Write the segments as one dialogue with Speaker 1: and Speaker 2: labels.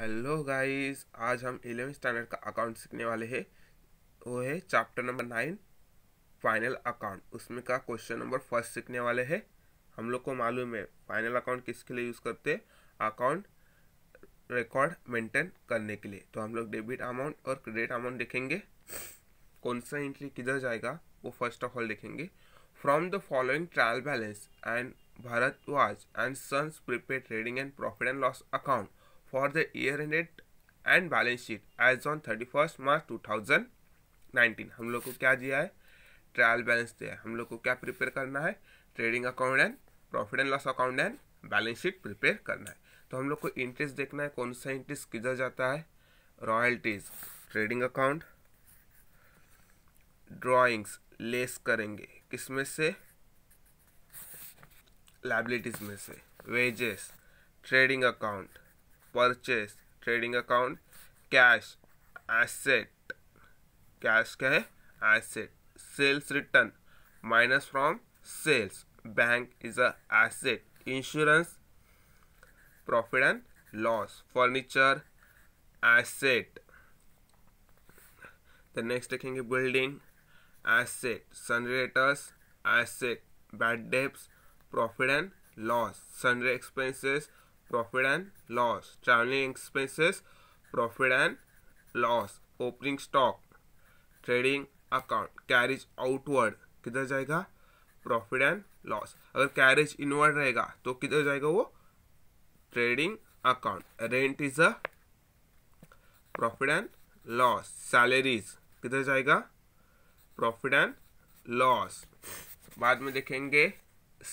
Speaker 1: hello guys आज हम eleven standard का अकाउंट सीखने वाले हैं वो है chapter number nine final account उसमें का क्वेश्चन नंबर फर्स्ट सीखने वाले हैं हम लोग को मालूम है फाइनल अकाउंट किसके लिए यूज़ करते हैं अकाउंट रिकॉर्ड मेंटेन करने के लिए तो हम लोग डेबिट अमाउंट और क्रेडिट अमाउंट देखेंगे कौन सा एंट्री किधर जाएगा वो फर्स्ट ऑफ ऑल देखेंगे from the following trial balance and Bharat was and sons prepaid trading and profit and loss account for the year ended and balance sheet as on thirty first March two thousand nineteen हम लोग को क्या दिया है trial balance दिया है हम लोग को क्या प्रिपेयर करना है trading account and profit and loss account and balance sheet prepare करना है तो हम लोग को इंटरेस्ट देखना है कौन सा इंटरेस्ट किधर जाता है royalties trading account drawings less करेंगे किसमें से लाइबिलिटीज में से wages trading account purchase trading account cash asset cash क्या है asset sales return minus from sales bank is a asset insurance profit and loss furniture asset the next taking a building asset generators asset bad debts profit and loss sundry expenses profit and loss traveling expenses profit and loss opening stock trading account carriage outward किधर जाएगा profit and loss अगर carriage inward रहेगा तो किधर जाएगा वो trading account rent is a profit and loss salaries किधर जाएगा प्रॉफिट एंड लॉस बाद में देखेंगे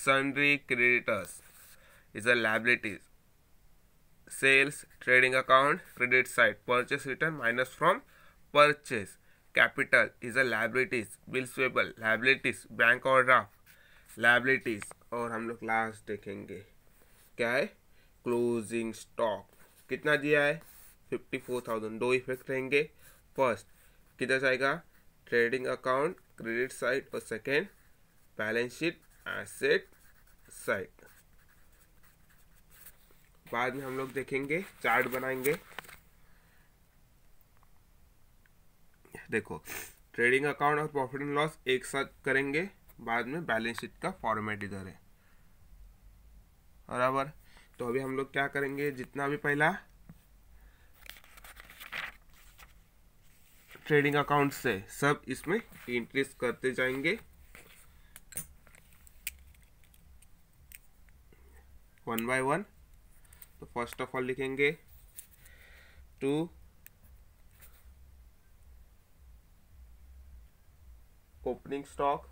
Speaker 1: sundry creditors is a liabilities sales trading account credit side purchase return minus from purchase capital is a liabilities bills payable liabilities bank overdraft liabilities और हम लोग last देखेंगे क्या है क्लोजिंग स्टॉक कितना दिया है फिफ्टी फोर थाउजेंड दो इफेक्ट रहेंगे फर्स्ट किधर जाएगा ट्रेडिंग अकाउंट क्रेडिट साइड और second balance sheet asset side बाद में हम लोग देखेंगे चार्ट बनाएंगे देखो ट्रेडिंग अकाउंट और प्रॉफिट एंड लॉस एक साथ करेंगे बाद में बैलेंस शीट का फॉर्मेट इधर है बराबर तो अभी हम लोग क्या करेंगे जितना भी पहला ट्रेडिंग अकाउंट से सब इसमें इंट्रेस्ट करते जाएंगे वन बाय वन तो फर्स्ट ऑफ ऑल लिखेंगे टू ओपनिंग स्टॉक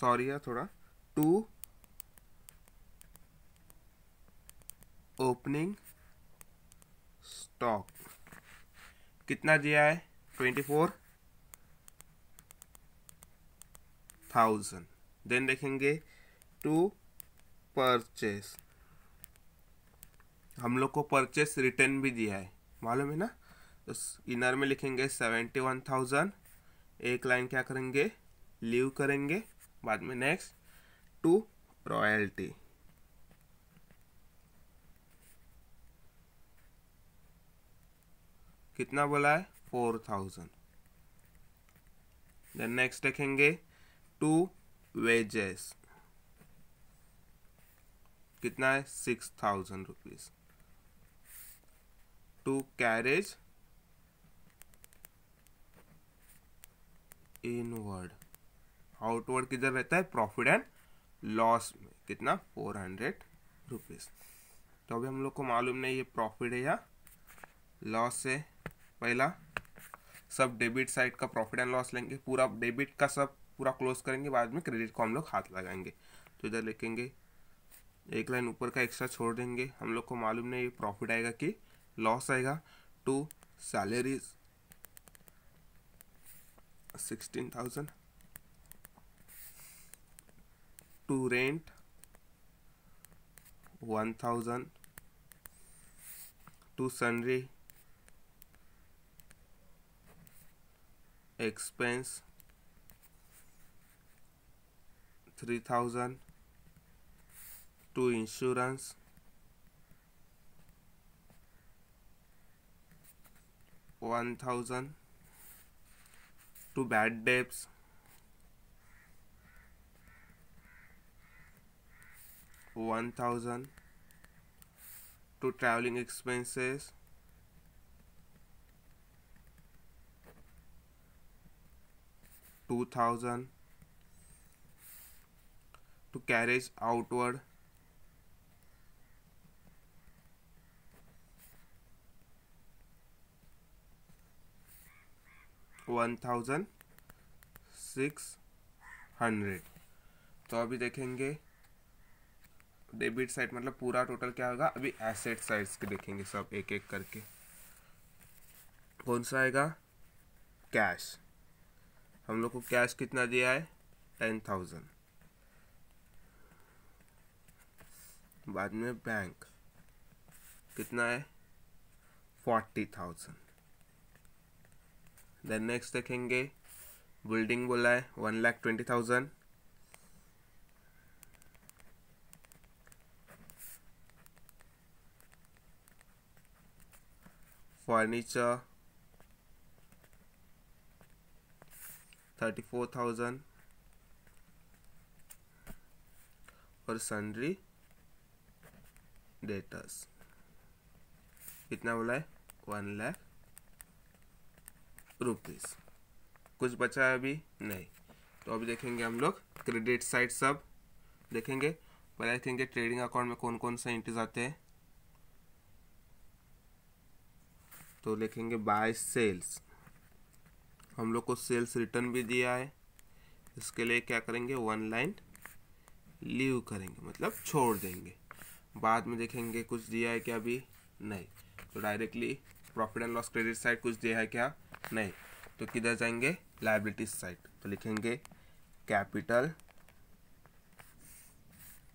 Speaker 1: सॉरी है थोड़ा टू ओपनिंग स्टॉक कितना दिया है ट्वेंटी फोर थाउजेंड देन देखेंगे टू परचेस हम लोग को परचेस रिटर्न भी दिया है मालूम है ना तो इनर में लिखेंगे सेवेंटी वन थाउजेंड एक लाइन क्या करेंगे लीव करेंगे बाद में नेक्स्ट टू रॉयल्टी कितना बोला है फोर थाउजेंड देन नेक्स्ट देखेंगे टू वेजेस कितना है six thousand rupees to carriage inward outward किधर रहता है प्रॉफिट एंड लॉस में कितना फोर हंड्रेड रुपीज तो अभी हम लोग को मालूम नहीं ये प्रॉफिट है या लॉस है पहला सब डेबिट साइड का प्रॉफिट एंड लॉस लेंगे पूरा डेबिट का सब पूरा क्लोज करेंगे बाद में क्रेडिट को हम लोग हाथ लगाएंगे तो इधर लिखेंगे एक लाइन ऊपर का एक्स्ट्रा छोड़ देंगे हम लोग को मालूम नहीं प्रॉफिट आएगा कि लॉस आएगा to salaries sixteen thousand to rent one thousand to sundry expense 3000 to insurance one thousand to bad debts one thousand to traveling expenses two thousand to carriage outward one thousand six hundred तो अभी देखेंगे debit side मतलब पूरा total क्या होगा अभी asset sides के देखेंगे सब एक एक करके कौन सा आएगा कैश हम लोग को कैश कितना दिया है टेन थाउजेंड बाद में बैंक कितना है फोर्टी थाउजेंड देन नेक्स्ट देखेंगे बिल्डिंग बोला है one lakh twenty thousand furniture thirty four thousand और सन्ड्री डेटर्स कितना बोला है वन लाख रुपीज़ कुछ बचा है अभी नहीं तो अभी देखेंगे हम लोग क्रेडिट साइड सब देखेंगे पर आई थिंक ट्रेडिंग अकाउंट में कौन कौन से एंट्रीज आते हैं तो लिखेंगे बाय सेल्स हम लोग को सेल्स रिटर्न भी दिया है इसके लिए क्या करेंगे वन लाइन लीव करेंगे मतलब छोड़ देंगे बाद में देखेंगे कुछ दिया है क्या अभी नहीं तो directly profit and loss credit side कुछ दिया है क्या नहीं तो किधर जाएंगे लाइबिलिटीज साइड तो लिखेंगे कैपिटल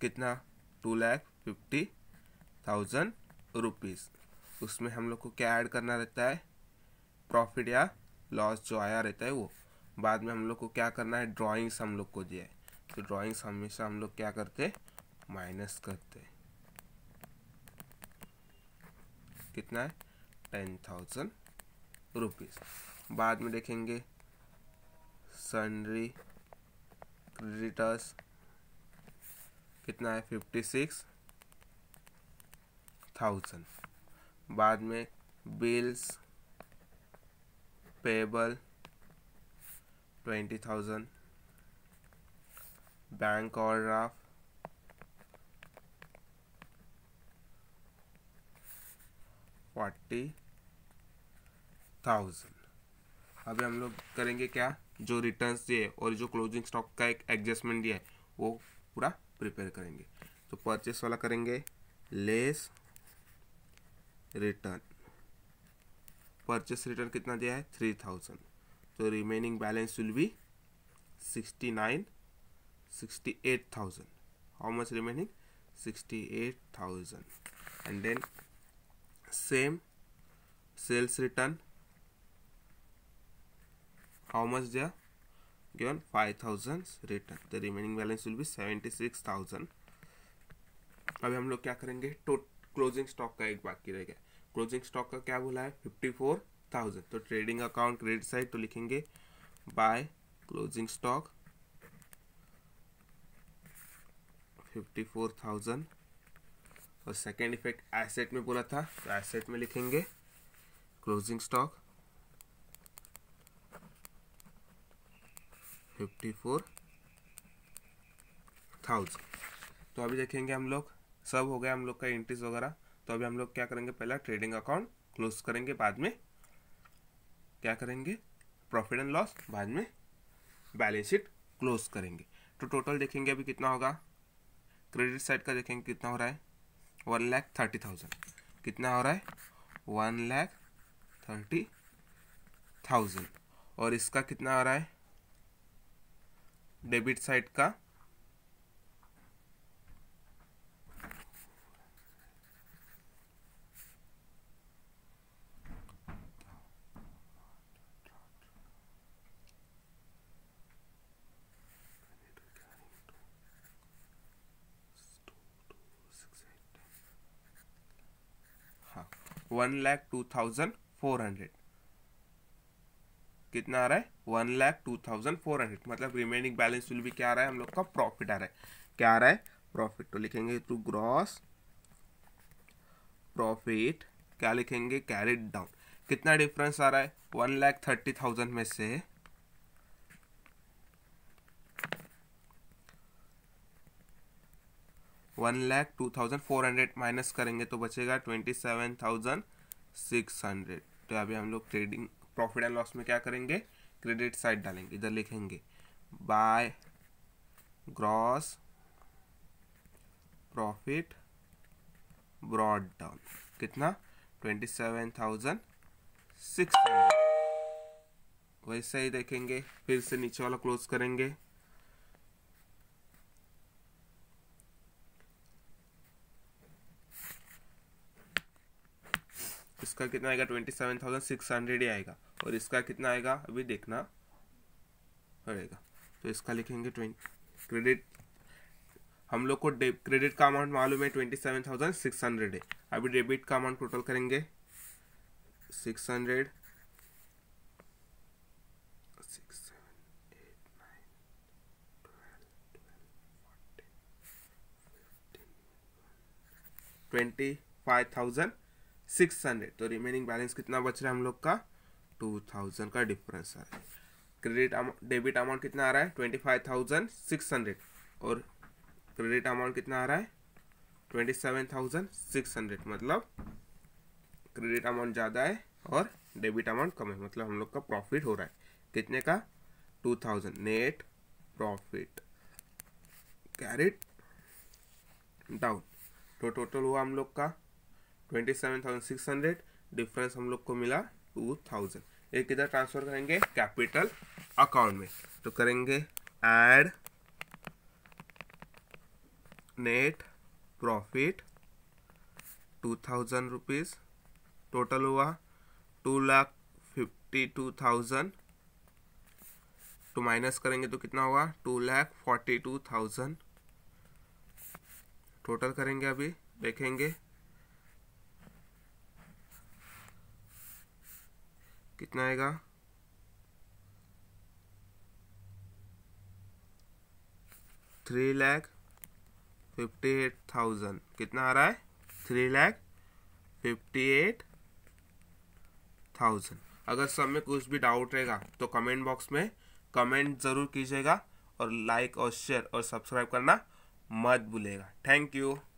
Speaker 1: कितना two lakh fifty thousand rupees उसमें हम लोग को क्या ऐड करना रहता है प्रॉफिट या लॉस जो आया रहता है वो बाद में हम लोग को क्या करना है ड्राइंग्स हम लोग को दिया है तो ड्राइंग्स हमेशा हम लोग क्या करते माइनस करते कितना है टेन थाउजेंड रुपीज़ बाद में देखेंगे सनरी क्रेडिटर्स कितना है फिफ्टी सिक्स थाउजेंड बाद में bills payable twenty thousand bank overdraft forty thousand अभी हम लोग करेंगे क्या जो रिटर्न दिए और जो क्लोजिंग स्टॉक का एक एडजस्टमेंट दिया है वो पूरा प्रिपेयर करेंगे तो परचेस वाला करेंगे लेस रिटर्न परचेस रिटर्न कितना दिया है थ्री थाउजेंड तो remaining balance will be sixty nine sixty eight thousand how much remaining sixty eight thousand and then same sales return how much they are given 5000 return the remaining balance will be 76000 अभी हम लोग क्या करेंगे closing तो stock का एक बाकी रह गया क्लोजिंग स्टॉक का क्या बोला है फिफ्टी फोर थाउजेंड तो ट्रेडिंग अकाउंट क्रेडिट साइड तो लिखेंगे by closing stock fifty four thousand और सेकेंड इफेक्ट एसेट में बोला था तो एसेट में लिखेंगे क्लोजिंग स्टॉक फिफ्टी फोर तो अभी देखेंगे हम लोग सब हो गया हम लोग का इंट्रीज वगैरह तो अभी हम लोग क्या करेंगे पहला ट्रेडिंग अकाउंट क्लोज करेंगे बाद में क्या करेंगे प्रॉफिट एंड लॉस बाद में बैलेंस शीट क्लोज करेंगे तो टोटल देखेंगे अभी कितना होगा क्रेडिट साइड का देखेंगे कितना हो रहा है वन लैख थर्टी थाउजेंड कितना हो रहा है वन लैख थर्टी थाउजेंड और इसका कितना आ रहा है डेबिट साइड का one lakh two thousand four hundred कितना आ रहा है one lakh two thousand four hundred मतलब रिमेनिंग बैलेंस विल भी क्या आ रहा है हम लोग का प्रॉफिट आ रहा है क्या आ रहा है प्रॉफिट तो लिखेंगे थ्रू ग्रॉस प्रॉफिट क्या लिखेंगे कैरिड डाउन कितना डिफरेंस आ रहा है वन लैख थर्टी थाउजेंड में से one lakh two thousand four hundred minus करेंगे तो बचेगा twenty seven thousand six hundred तो अभी हम लोग ट्रेडिंग प्रॉफिट एंड लॉस में क्या करेंगे क्रेडिट साइड डालेंगे इधर लिखेंगे by gross profit brought down कितना twenty seven thousand six hundred वैसे ही देखेंगे फिर से नीचे वाला क्लोज करेंगे इसका कितना आएगा twenty seven thousand six hundred ही आएगा और इसका कितना आएगा अभी देखना पड़ेगा तो इसका लिखेंगे ट्वेंटी क्रेडिट हम लोग को क्रेडिट का अमाउंट मालूम है twenty seven thousand six hundred है अभी डेबिट का अमाउंट टोटल करेंगे six hundred twenty five thousand six hundred तो रिमेनिंग बैलेंस कितना बच रहा है हम लोग का टू थाउजेंड का डिफरेंस आ रहा है क्रेडिट डेबिट अमाउंट कितना आ रहा है twenty five thousand six hundred और क्रेडिट अमाउंट कितना आ रहा है twenty seven thousand six hundred मतलब क्रेडिट अमाउंट ज़्यादा है और डेबिट अमाउंट कम है मतलब हम लोग का प्रॉफिट हो रहा है कितने का two thousand net profit carried down तो टोटल हुआ हम लोग का twenty seven thousand six hundred difference हम लोग को मिला टू थाउजेंड ये किधर ट्रांसफर करेंगे कैपिटल अकाउंट में तो करेंगे add net profit two thousand rupees total हुआ two lakh fifty two thousand तो माइनस करेंगे तो कितना हुआ two lakh forty two thousand total करेंगे अभी देखेंगे कितना आएगा three lakh fifty eight thousand कितना आ रहा है three lakh fifty eight thousand अगर सब में कुछ भी डाउट रहेगा तो कमेंट बॉक्स में कमेंट ज़रूर कीजिएगा और लाइक और शेयर और सब्सक्राइब करना मत भूलेगा थैंक यू